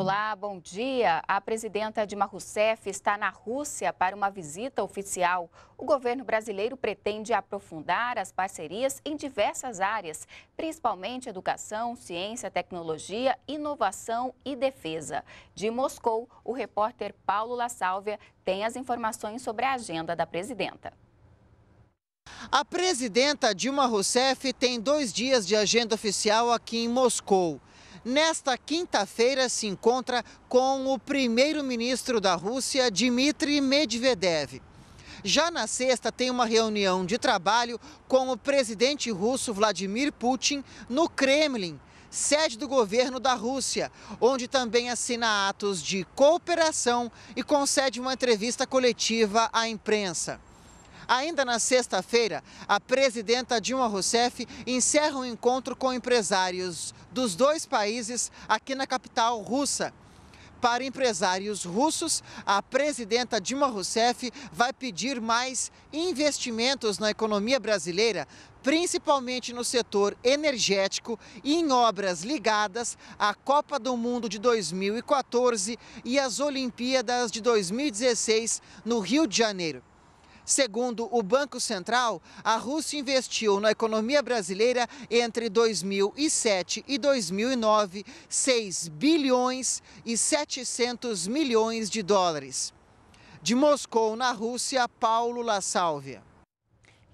Olá, bom dia. A presidenta Dilma Rousseff está na Rússia para uma visita oficial. O governo brasileiro pretende aprofundar as parcerias em diversas áreas, principalmente educação, ciência, tecnologia, inovação e defesa. De Moscou, o repórter Paulo La Sálvia tem as informações sobre a agenda da presidenta. A presidenta Dilma Rousseff tem dois dias de agenda oficial aqui em Moscou nesta quinta-feira se encontra com o primeiro-ministro da Rússia, Dmitry Medvedev. Já na sexta, tem uma reunião de trabalho com o presidente russo Vladimir Putin no Kremlin, sede do governo da Rússia, onde também assina atos de cooperação e concede uma entrevista coletiva à imprensa. Ainda na sexta-feira, a presidenta Dilma Rousseff encerra um encontro com empresários dos dois países aqui na capital russa. Para empresários russos, a presidenta Dilma Rousseff vai pedir mais investimentos na economia brasileira, principalmente no setor energético e em obras ligadas à Copa do Mundo de 2014 e às Olimpíadas de 2016 no Rio de Janeiro. Segundo o Banco Central, a Rússia investiu na economia brasileira entre 2007 e 2009 6 bilhões e 700 milhões de dólares. De Moscou, na Rússia, Paulo La Sálvia.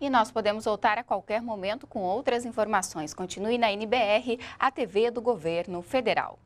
E nós podemos voltar a qualquer momento com outras informações. Continue na NBR, a TV do Governo Federal.